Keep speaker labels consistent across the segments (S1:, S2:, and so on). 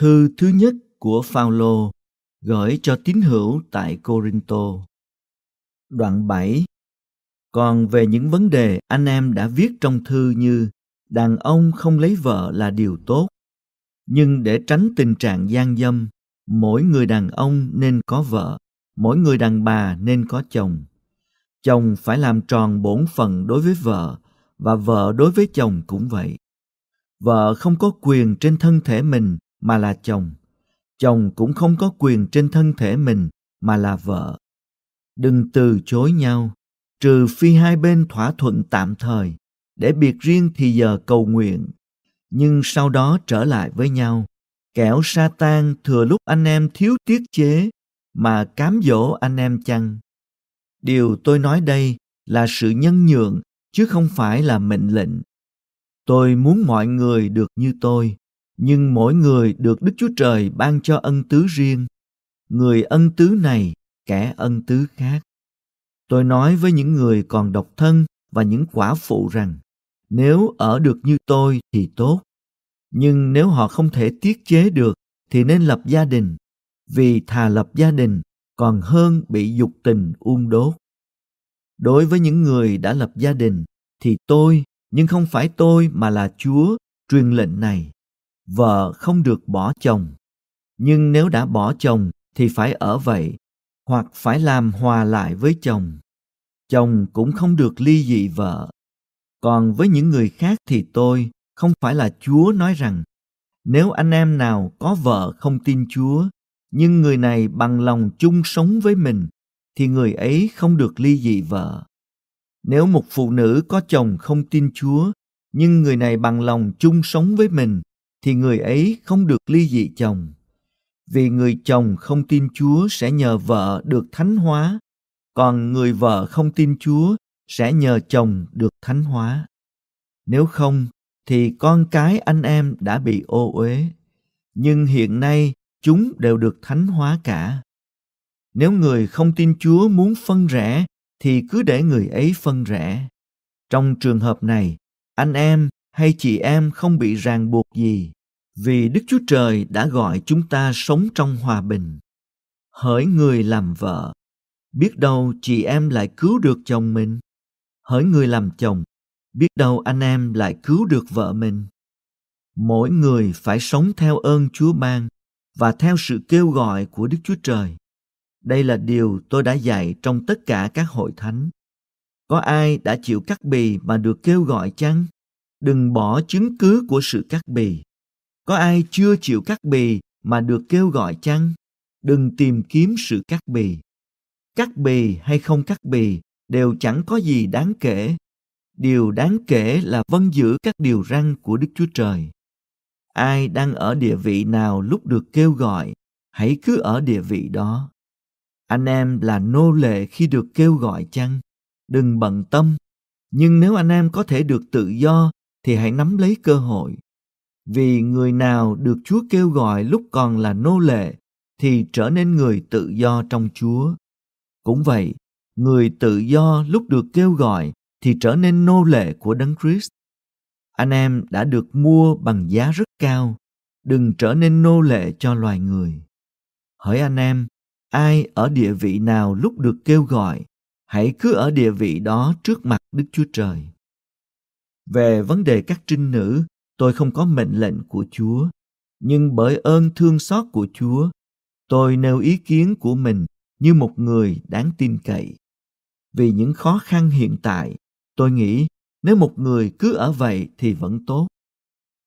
S1: Thư thứ nhất của Phaolô gửi cho tín hữu tại Corinto. Đoạn 7 Còn về những vấn đề anh em đã viết trong thư như đàn ông không lấy vợ là điều tốt, nhưng để tránh tình trạng gian dâm, mỗi người đàn ông nên có vợ, mỗi người đàn bà nên có chồng. Chồng phải làm tròn bổn phận đối với vợ và vợ đối với chồng cũng vậy. Vợ không có quyền trên thân thể mình mà là chồng chồng cũng không có quyền trên thân thể mình mà là vợ đừng từ chối nhau trừ phi hai bên thỏa thuận tạm thời để biệt riêng thì giờ cầu nguyện nhưng sau đó trở lại với nhau kẻo sa tan thừa lúc anh em thiếu tiết chế mà cám dỗ anh em chăng điều tôi nói đây là sự nhân nhượng chứ không phải là mệnh lệnh tôi muốn mọi người được như tôi nhưng mỗi người được Đức Chúa Trời ban cho ân tứ riêng, người ân tứ này, kẻ ân tứ khác. Tôi nói với những người còn độc thân và những quả phụ rằng, nếu ở được như tôi thì tốt, nhưng nếu họ không thể tiết chế được thì nên lập gia đình, vì thà lập gia đình còn hơn bị dục tình uông đốt. Đối với những người đã lập gia đình thì tôi, nhưng không phải tôi mà là Chúa, truyền lệnh này vợ không được bỏ chồng nhưng nếu đã bỏ chồng thì phải ở vậy hoặc phải làm hòa lại với chồng chồng cũng không được ly dị vợ còn với những người khác thì tôi không phải là chúa nói rằng nếu anh em nào có vợ không tin chúa nhưng người này bằng lòng chung sống với mình thì người ấy không được ly dị vợ nếu một phụ nữ có chồng không tin chúa nhưng người này bằng lòng chung sống với mình thì người ấy không được ly dị chồng. Vì người chồng không tin Chúa sẽ nhờ vợ được thánh hóa, còn người vợ không tin Chúa sẽ nhờ chồng được thánh hóa. Nếu không, thì con cái anh em đã bị ô uế. Nhưng hiện nay, chúng đều được thánh hóa cả. Nếu người không tin Chúa muốn phân rẽ, thì cứ để người ấy phân rẽ. Trong trường hợp này, anh em hay chị em không bị ràng buộc gì vì đức chúa trời đã gọi chúng ta sống trong hòa bình hỡi người làm vợ biết đâu chị em lại cứu được chồng mình hỡi người làm chồng biết đâu anh em lại cứu được vợ mình mỗi người phải sống theo ơn chúa ban và theo sự kêu gọi của đức chúa trời đây là điều tôi đã dạy trong tất cả các hội thánh có ai đã chịu cắt bì mà được kêu gọi chăng đừng bỏ chứng cứ của sự cắt bì. Có ai chưa chịu cắt bì mà được kêu gọi chăng? Đừng tìm kiếm sự cắt bì. Cắt bì hay không cắt bì đều chẳng có gì đáng kể. Điều đáng kể là vâng giữ các điều răn của Đức Chúa Trời. Ai đang ở địa vị nào lúc được kêu gọi, hãy cứ ở địa vị đó. Anh em là nô lệ khi được kêu gọi chăng? Đừng bận tâm. Nhưng nếu anh em có thể được tự do thì hãy nắm lấy cơ hội. Vì người nào được Chúa kêu gọi lúc còn là nô lệ thì trở nên người tự do trong Chúa. Cũng vậy, người tự do lúc được kêu gọi thì trở nên nô lệ của Đấng Christ. Anh em đã được mua bằng giá rất cao, đừng trở nên nô lệ cho loài người. Hỡi anh em, ai ở địa vị nào lúc được kêu gọi, hãy cứ ở địa vị đó trước mặt Đức Chúa Trời. Về vấn đề các trinh nữ, tôi không có mệnh lệnh của Chúa, nhưng bởi ơn thương xót của Chúa, tôi nêu ý kiến của mình như một người đáng tin cậy. Vì những khó khăn hiện tại, tôi nghĩ nếu một người cứ ở vậy thì vẫn tốt.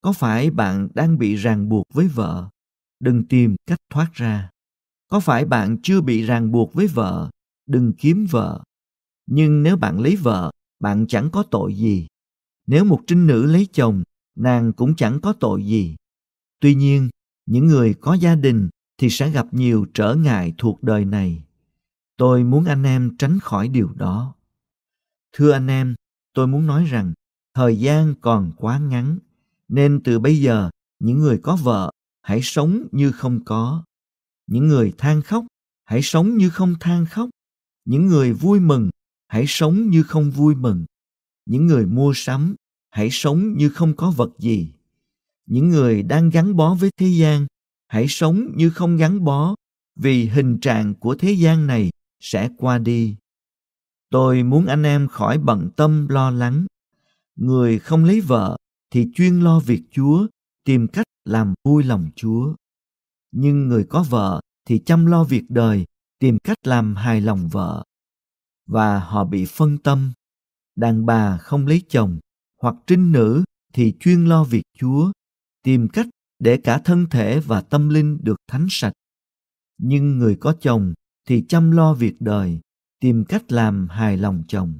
S1: Có phải bạn đang bị ràng buộc với vợ? Đừng tìm cách thoát ra. Có phải bạn chưa bị ràng buộc với vợ? Đừng kiếm vợ. Nhưng nếu bạn lấy vợ, bạn chẳng có tội gì. Nếu một trinh nữ lấy chồng, nàng cũng chẳng có tội gì. Tuy nhiên, những người có gia đình thì sẽ gặp nhiều trở ngại thuộc đời này. Tôi muốn anh em tránh khỏi điều đó. Thưa anh em, tôi muốn nói rằng thời gian còn quá ngắn, nên từ bây giờ những người có vợ hãy sống như không có. Những người than khóc hãy sống như không than khóc. Những người vui mừng hãy sống như không vui mừng những người mua sắm hãy sống như không có vật gì những người đang gắn bó với thế gian hãy sống như không gắn bó vì hình trạng của thế gian này sẽ qua đi tôi muốn anh em khỏi bận tâm lo lắng người không lấy vợ thì chuyên lo việc chúa tìm cách làm vui lòng chúa nhưng người có vợ thì chăm lo việc đời tìm cách làm hài lòng vợ và họ bị phân tâm đàn bà không lấy chồng hoặc trinh nữ thì chuyên lo việc Chúa, tìm cách để cả thân thể và tâm linh được thánh sạch. Nhưng người có chồng thì chăm lo việc đời, tìm cách làm hài lòng chồng.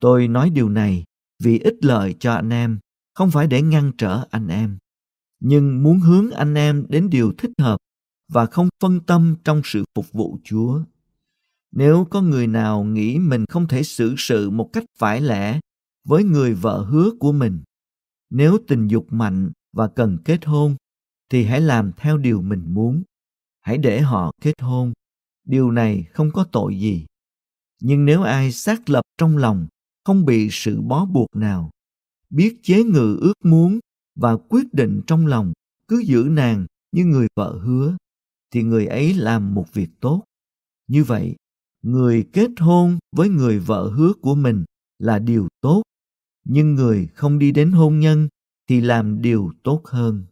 S1: Tôi nói điều này vì ích lợi cho anh em, không phải để ngăn trở anh em, nhưng muốn hướng anh em đến điều thích hợp và không phân tâm trong sự phục vụ Chúa nếu có người nào nghĩ mình không thể xử sự một cách phải lẽ với người vợ hứa của mình nếu tình dục mạnh và cần kết hôn thì hãy làm theo điều mình muốn hãy để họ kết hôn điều này không có tội gì nhưng nếu ai xác lập trong lòng không bị sự bó buộc nào biết chế ngự ước muốn và quyết định trong lòng cứ giữ nàng như người vợ hứa thì người ấy làm một việc tốt như vậy người kết hôn với người vợ hứa của mình là điều tốt nhưng người không đi đến hôn nhân thì làm điều tốt hơn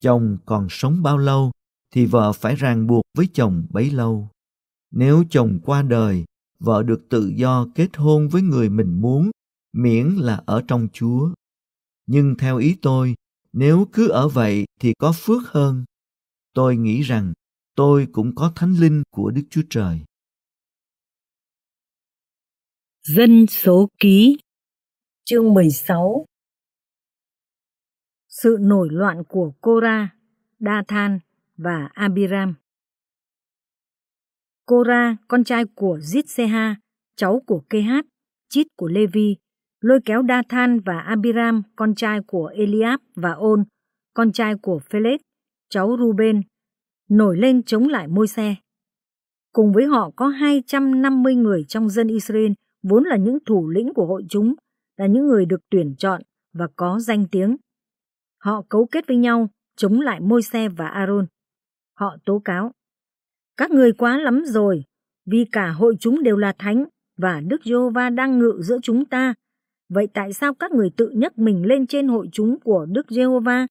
S1: chồng còn sống bao lâu thì vợ phải ràng buộc với chồng bấy lâu nếu chồng qua đời vợ được tự do kết hôn với người mình muốn miễn là ở trong chúa nhưng theo ý tôi nếu cứ ở vậy thì có phước hơn tôi nghĩ rằng tôi cũng có thánh linh của đức chúa
S2: trời Dân số ký Chương 16 Sự nổi loạn của Cora, Dathan và Abiram
S3: Cora, con trai của Zitseha, cháu của Kehat, chít của Levi, lôi kéo Dathan và Abiram, con trai của Eliab và On, con trai của Phelet, cháu Ruben, nổi lên chống lại môi xe. Cùng với họ có 250 người trong dân Israel – vốn là những thủ lĩnh của hội chúng, là những người được tuyển chọn và có danh tiếng. Họ cấu kết với nhau, chống lại môi xe và Aaron. Họ tố cáo, các người quá lắm rồi, vì cả hội chúng đều là thánh và Đức Giê-hô-va đang ngự giữa chúng ta. Vậy tại sao các người tự nhấc mình lên trên hội chúng của Đức Giê-hô-va?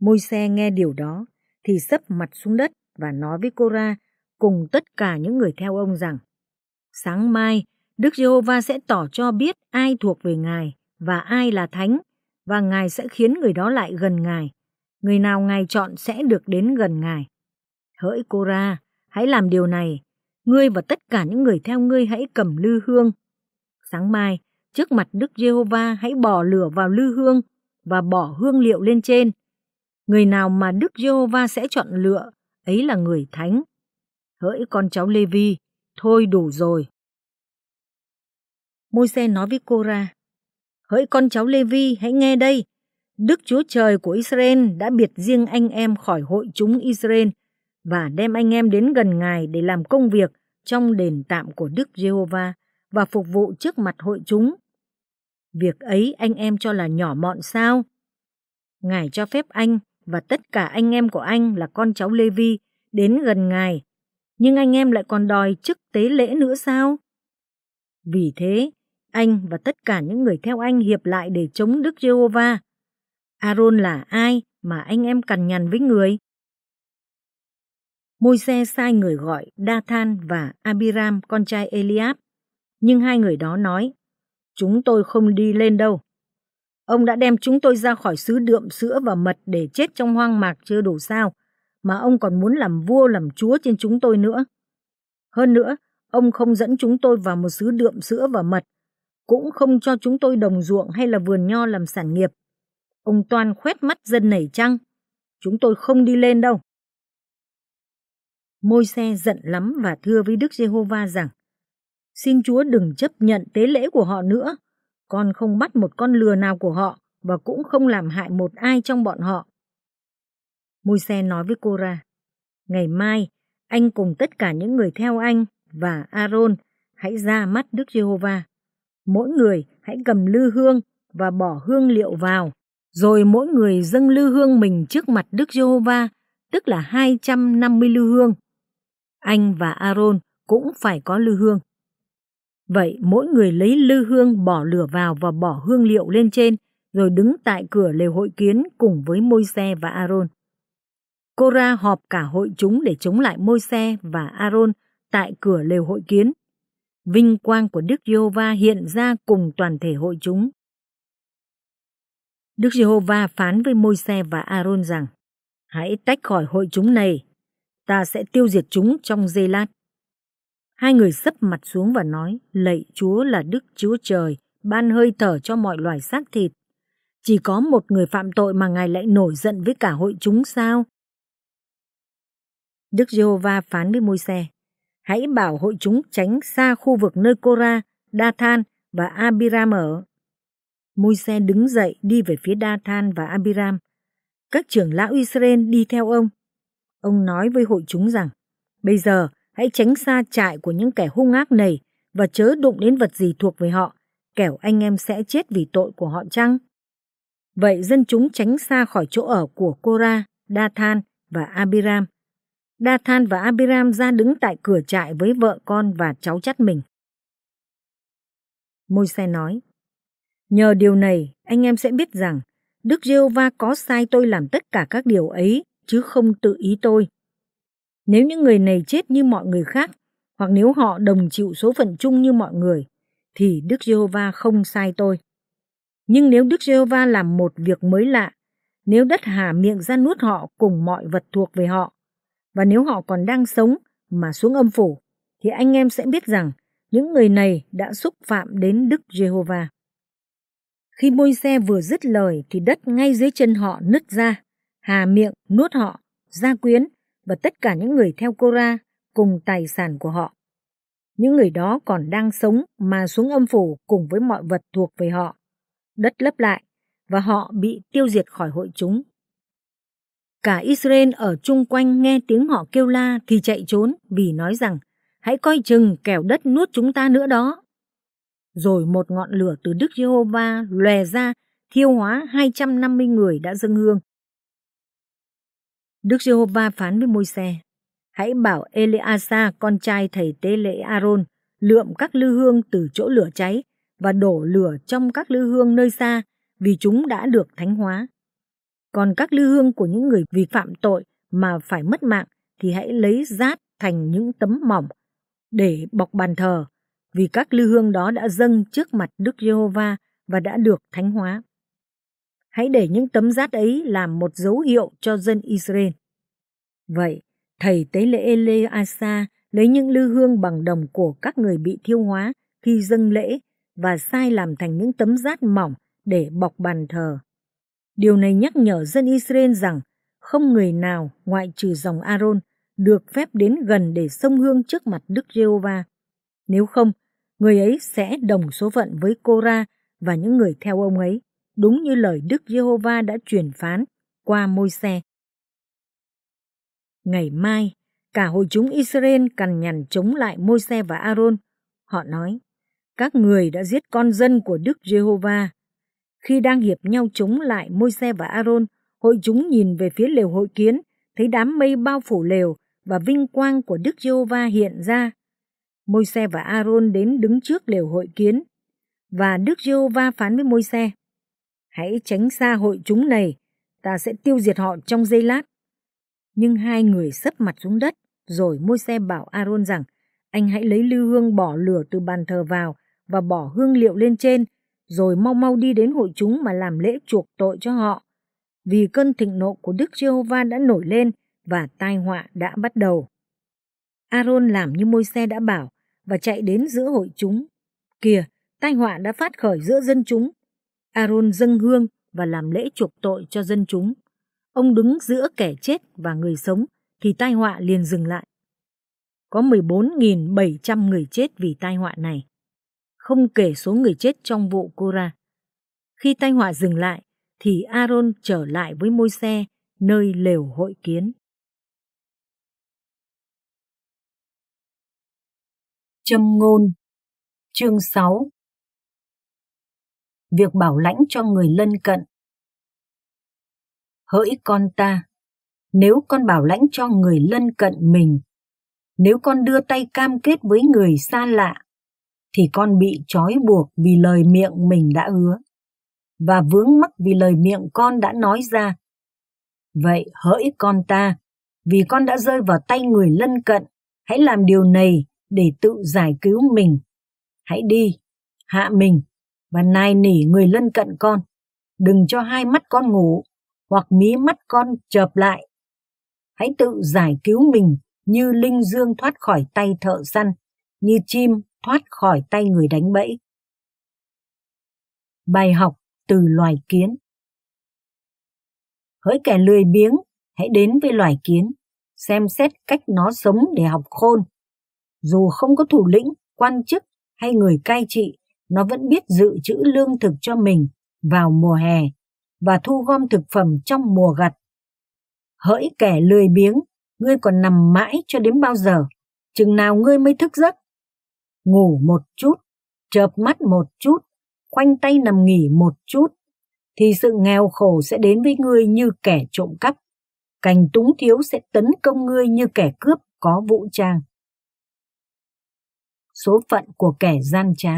S3: Môi xe nghe điều đó thì sấp mặt xuống đất và nói với cô ra cùng tất cả những người theo ông rằng Sáng mai, Đức Giê-hô-va sẽ tỏ cho biết ai thuộc về Ngài và ai là thánh, và Ngài sẽ khiến người đó lại gần Ngài. Người nào Ngài chọn sẽ được đến gần Ngài. Hỡi cô ra, hãy làm điều này. Ngươi và tất cả những người theo ngươi hãy cầm lư hương. Sáng mai, trước mặt Đức Giê-hô-va hãy bỏ lửa vào lư hương và bỏ hương liệu lên trên. Người nào mà Đức Giê-hô-va sẽ chọn lựa, ấy là người thánh. Hỡi con cháu Lê-vi, Thôi đủ rồi. Môi xe nói với cô ra, hỡi con cháu Lê-vi hãy nghe đây. Đức Chúa Trời của Israel đã biệt riêng anh em khỏi hội chúng Israel và đem anh em đến gần Ngài để làm công việc trong đền tạm của Đức Giê-hô-va và phục vụ trước mặt hội chúng. Việc ấy anh em cho là nhỏ mọn sao? Ngài cho phép anh và tất cả anh em của anh là con cháu Lê Vi đến gần Ngài nhưng anh em lại còn đòi chức tế lễ nữa sao? Vì thế, anh và tất cả những người theo anh hiệp lại để chống Đức Giê-hô-va. Aaron là ai mà anh em cằn nhằn với người? môi xe sai người gọi đa-than và Abiram con trai Eliab. Nhưng hai người đó nói, chúng tôi không đi lên đâu. Ông đã đem chúng tôi ra khỏi xứ đượm sữa và mật để chết trong hoang mạc chưa đủ sao mà ông còn muốn làm vua làm chúa trên chúng tôi nữa. Hơn nữa, ông không dẫn chúng tôi vào một xứ đượm sữa và mật, cũng không cho chúng tôi đồng ruộng hay là vườn nho làm sản nghiệp. Ông toàn khoét mắt dân nảy trăng. Chúng tôi không đi lên đâu. Môi xe giận lắm và thưa với Đức Giê-hô-va rằng, Xin Chúa đừng chấp nhận tế lễ của họ nữa. Con không bắt một con lừa nào của họ và cũng không làm hại một ai trong bọn họ. Môi xe nói với cô ra. Ngày mai, anh cùng tất cả những người theo anh và Aaron hãy ra mắt Đức Giê-hô-va. Mỗi người hãy cầm lư hương và bỏ hương liệu vào, rồi mỗi người dâng lư hương mình trước mặt Đức Giê-hô-va, tức là mươi lư hương. Anh và Aaron cũng phải có lư hương. Vậy mỗi người lấy lư hương bỏ lửa vào và bỏ hương liệu lên trên, rồi đứng tại cửa lều hội kiến cùng với môi xe và Aaron. Cora họp cả hội chúng để chống lại Môi-se và Aaron tại cửa lều hội kiến. Vinh quang của Đức Giê-hô-va hiện ra cùng toàn thể hội chúng. Đức Giê-hô-va phán với Môi-se và Aaron rằng: Hãy tách khỏi hội chúng này, ta sẽ tiêu diệt chúng trong giây lát. Hai người sấp mặt xuống và nói: Lạy Chúa là Đức Chúa Trời, ban hơi thở cho mọi loài xác thịt. Chỉ có một người phạm tội mà ngài lại nổi giận với cả hội chúng sao? Đức Giê-hô-va phán với Môi-se, hãy bảo hội chúng tránh xa khu vực nơi Cora, Đa-than và Abiram ở. Môi-se đứng dậy đi về phía Đa-than và Abiram. Các trưởng lão Israel đi theo ông. Ông nói với hội chúng rằng, bây giờ hãy tránh xa trại của những kẻ hung ác này và chớ đụng đến vật gì thuộc về họ, kẻo anh em sẽ chết vì tội của họ chăng? Vậy dân chúng tránh xa khỏi chỗ ở của Cora, Đa-than và Abiram – Than và Abiram ra đứng tại cửa trại với vợ con và cháu chắt mình. Môi xe nói, nhờ điều này anh em sẽ biết rằng Đức giê Va có sai tôi làm tất cả các điều ấy chứ không tự ý tôi. Nếu những người này chết như mọi người khác hoặc nếu họ đồng chịu số phận chung như mọi người thì Đức giê Va không sai tôi. Nhưng nếu Đức Giê-hô-va làm một việc mới lạ, nếu đất hà miệng ra nuốt họ cùng mọi vật thuộc về họ, và nếu họ còn đang sống mà xuống âm phủ, thì anh em sẽ biết rằng những người này đã xúc phạm đến Đức Giê-hô-va. Khi môi xe vừa dứt lời thì đất ngay dưới chân họ nứt ra, hà miệng nuốt họ, gia quyến và tất cả những người theo cô ra cùng tài sản của họ. Những người đó còn đang sống mà xuống âm phủ cùng với mọi vật thuộc về họ. Đất lấp lại và họ bị tiêu diệt khỏi hội chúng Cả Israel ở chung quanh nghe tiếng họ kêu la thì chạy trốn vì nói rằng hãy coi chừng kẻo đất nuốt chúng ta nữa đó. Rồi một ngọn lửa từ Đức Giê-hô-va lòe ra thiêu hóa 250 người đã dâng hương. Đức Giê-hô-va phán với Môi-se, hãy bảo Eleasa con trai thầy tế lễ Aaron lượm các lư hương từ chỗ lửa cháy và đổ lửa trong các lư hương nơi xa vì chúng đã được thánh hóa. Còn các lưu hương của những người vì phạm tội mà phải mất mạng thì hãy lấy rát thành những tấm mỏng để bọc bàn thờ, vì các lưu hương đó đã dâng trước mặt Đức Giê-hô-va và đã được thánh hóa. Hãy để những tấm rát ấy làm một dấu hiệu cho dân Israel. Vậy, thầy tế lễ Eleasa lấy những lưu hương bằng đồng của các người bị thiêu hóa khi dâng lễ và sai làm thành những tấm rát mỏng để bọc bàn thờ. Điều này nhắc nhở dân Israel rằng không người nào ngoại trừ dòng Aaron được phép đến gần để sông hương trước mặt Đức Giê-hô-va. Nếu không, người ấy sẽ đồng số phận với Cô-ra và những người theo ông ấy, đúng như lời Đức Giê-hô-va đã truyền phán qua môi xe. Ngày mai, cả hội chúng Israel cằn nhằn chống lại môi xe và Aaron. Họ nói, các người đã giết con dân của Đức Giê-hô-va khi đang hiệp nhau chống lại Môi-se và Aaron, hội chúng nhìn về phía lều hội kiến, thấy đám mây bao phủ lều và vinh quang của Đức Giê-hô-va hiện ra. Môi-se và Aaron đến đứng trước lều hội kiến và Đức Giê-hô-va phán với Môi-se: Hãy tránh xa hội chúng này, ta sẽ tiêu diệt họ trong giây lát. Nhưng hai người sấp mặt xuống đất, rồi Môi-se bảo Aaron rằng: Anh hãy lấy lưu hương bỏ lửa từ bàn thờ vào và bỏ hương liệu lên trên rồi mau mau đi đến hội chúng mà làm lễ chuộc tội cho họ. Vì cơn thịnh nộ của Đức Giê-hô-va đã nổi lên và tai họa đã bắt đầu. Aaron làm như môi xe đã bảo và chạy đến giữa hội chúng. Kìa, tai họa đã phát khởi giữa dân chúng. Aaron dâng hương và làm lễ chuộc tội cho dân chúng. Ông đứng giữa kẻ chết và người sống thì tai họa liền dừng lại. Có 14.700 người chết vì tai họa này không kể số người chết trong vụ cora Khi tai họa dừng lại, thì Aaron trở lại với môi
S2: xe nơi lều hội kiến. Châm ngôn Chương 6 Việc bảo lãnh cho người lân cận Hỡi con ta, nếu con bảo lãnh cho người lân cận mình,
S3: nếu con đưa tay cam kết với người xa lạ, thì con bị trói buộc vì lời miệng mình đã hứa và vướng mắc vì lời miệng con đã nói ra. Vậy hỡi con ta, vì con đã rơi vào tay người lân cận, hãy làm điều này để tự giải cứu mình. Hãy đi, hạ mình và nài nỉ người lân cận con. Đừng cho hai mắt con ngủ hoặc mí mắt con chợp lại. Hãy tự giải cứu mình như linh dương
S2: thoát khỏi tay thợ săn, như chim thoát khỏi tay người đánh bẫy. Bài học từ loài kiến Hỡi kẻ lười biếng, hãy đến với loài kiến, xem xét cách nó sống để học
S3: khôn. Dù không có thủ lĩnh, quan chức hay người cai trị, nó vẫn biết dự trữ lương thực cho mình vào mùa hè và thu gom thực phẩm trong mùa gặt. Hỡi kẻ lười biếng, ngươi còn nằm mãi cho đến bao giờ? Chừng nào ngươi mới thức giấc? ngủ một chút, chợp mắt một chút, khoanh tay nằm nghỉ một chút, thì sự nghèo khổ sẽ đến với ngươi như
S2: kẻ trộm cắp. Cành túng thiếu sẽ tấn công ngươi như kẻ cướp có vũ trang. Số phận của kẻ gian trá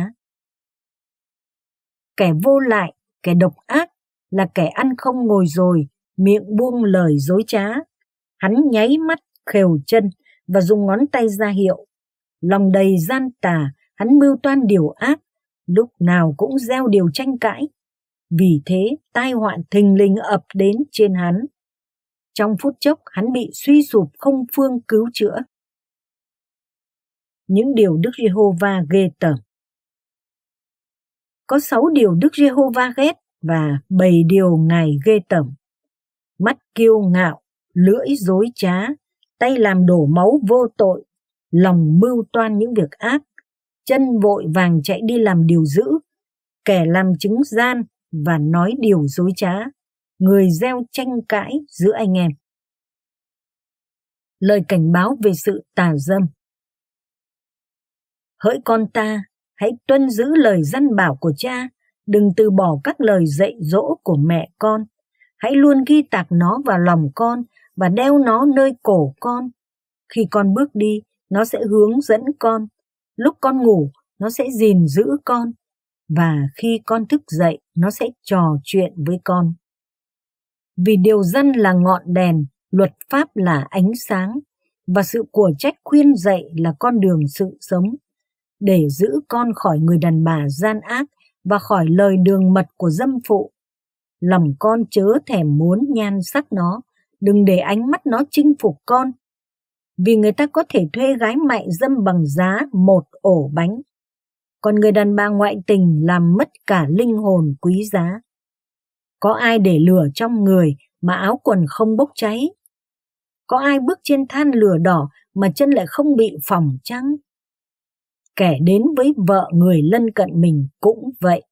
S2: Kẻ vô lại, kẻ độc ác là kẻ ăn không ngồi rồi,
S3: miệng buông lời dối trá. Hắn nháy mắt, khều chân và dùng ngón tay ra hiệu lòng đầy gian tà, hắn mưu toan điều ác, lúc nào cũng gieo điều tranh cãi. Vì thế, tai họa thình lình ập đến trên hắn.
S2: Trong phút chốc, hắn bị suy sụp không phương cứu chữa. Những điều Đức Giê-hô-va ghê tởm Có sáu điều Đức Giê-hô-va ghét và bảy điều Ngài ghê tởm.
S3: Mắt kiêu ngạo, lưỡi dối trá, tay làm đổ máu vô tội, lòng mưu toan những việc ác, chân vội vàng chạy đi làm điều dữ, kẻ làm chứng gian và nói điều dối trá, người gieo tranh
S2: cãi giữa anh em. Lời cảnh báo về sự tà dâm Hỡi con ta, hãy tuân giữ lời dân bảo
S3: của cha, đừng từ bỏ các lời dạy dỗ của mẹ con. Hãy luôn ghi tạc nó vào lòng con và đeo nó nơi cổ con. Khi con bước đi, nó sẽ hướng dẫn con. Lúc con ngủ, nó sẽ gìn giữ con. Và khi con thức dậy, nó sẽ trò chuyện với con. Vì điều dân là ngọn đèn, luật pháp là ánh sáng, và sự của trách khuyên dạy là con đường sự sống. Để giữ con khỏi người đàn bà gian ác và khỏi lời đường mật của dâm phụ. Lòng con chớ thèm muốn nhan sắc nó, đừng để ánh mắt nó chinh phục con vì người ta có thể thuê gái mại dâm bằng giá một ổ bánh. Còn người đàn bà ngoại tình làm mất cả linh hồn quý giá. Có ai để lửa trong người mà áo quần không bốc cháy? Có ai bước trên than lửa đỏ mà chân lại không bị phỏng trắng? Kẻ đến với vợ người lân cận mình cũng vậy.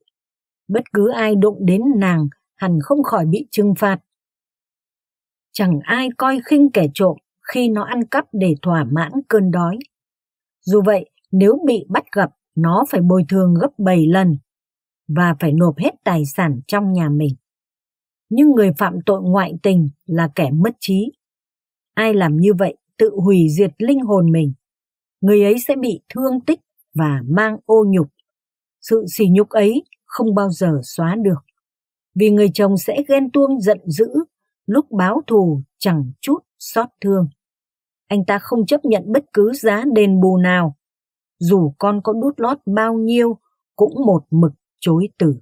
S3: Bất cứ ai đụng đến nàng hẳn không khỏi bị trừng phạt. Chẳng ai coi khinh kẻ trộm khi nó ăn cắp để thỏa mãn cơn đói. Dù vậy, nếu bị bắt gặp, nó phải bồi thường gấp 7 lần và phải nộp hết tài sản trong nhà mình. Nhưng người phạm tội ngoại tình là kẻ mất trí. Ai làm như vậy tự hủy diệt linh hồn mình. Người ấy sẽ bị thương tích và mang ô nhục. Sự sỉ nhục ấy không bao giờ xóa được. Vì người chồng sẽ ghen tuông giận dữ, lúc báo thù chẳng chút xót thương anh ta không chấp nhận bất cứ giá
S2: đền bù nào. Dù con có đút lót bao nhiêu, cũng một mực chối từ.